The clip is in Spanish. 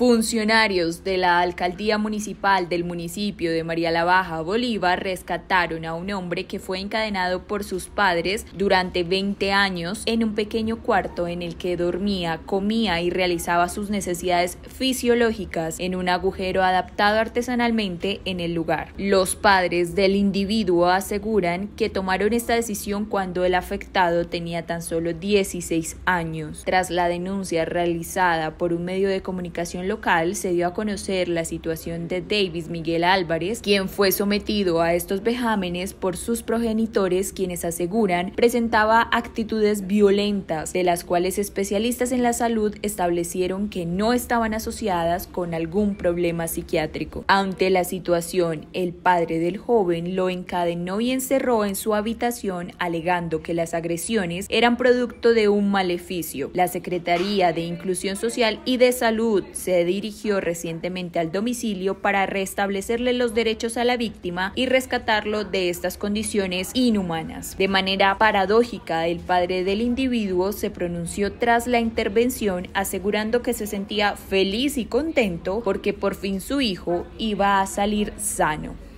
Funcionarios de la alcaldía municipal del municipio de María la Baja, Bolívar, rescataron a un hombre que fue encadenado por sus padres durante 20 años en un pequeño cuarto en el que dormía, comía y realizaba sus necesidades fisiológicas en un agujero adaptado artesanalmente en el lugar. Los padres del individuo aseguran que tomaron esta decisión cuando el afectado tenía tan solo 16 años. Tras la denuncia realizada por un medio de comunicación local se dio a conocer la situación de Davis Miguel Álvarez, quien fue sometido a estos vejámenes por sus progenitores quienes aseguran presentaba actitudes violentas, de las cuales especialistas en la salud establecieron que no estaban asociadas con algún problema psiquiátrico. Ante la situación, el padre del joven lo encadenó y encerró en su habitación alegando que las agresiones eran producto de un maleficio. La Secretaría de Inclusión Social y de Salud se dirigió recientemente al domicilio para restablecerle los derechos a la víctima y rescatarlo de estas condiciones inhumanas. De manera paradójica, el padre del individuo se pronunció tras la intervención asegurando que se sentía feliz y contento porque por fin su hijo iba a salir sano.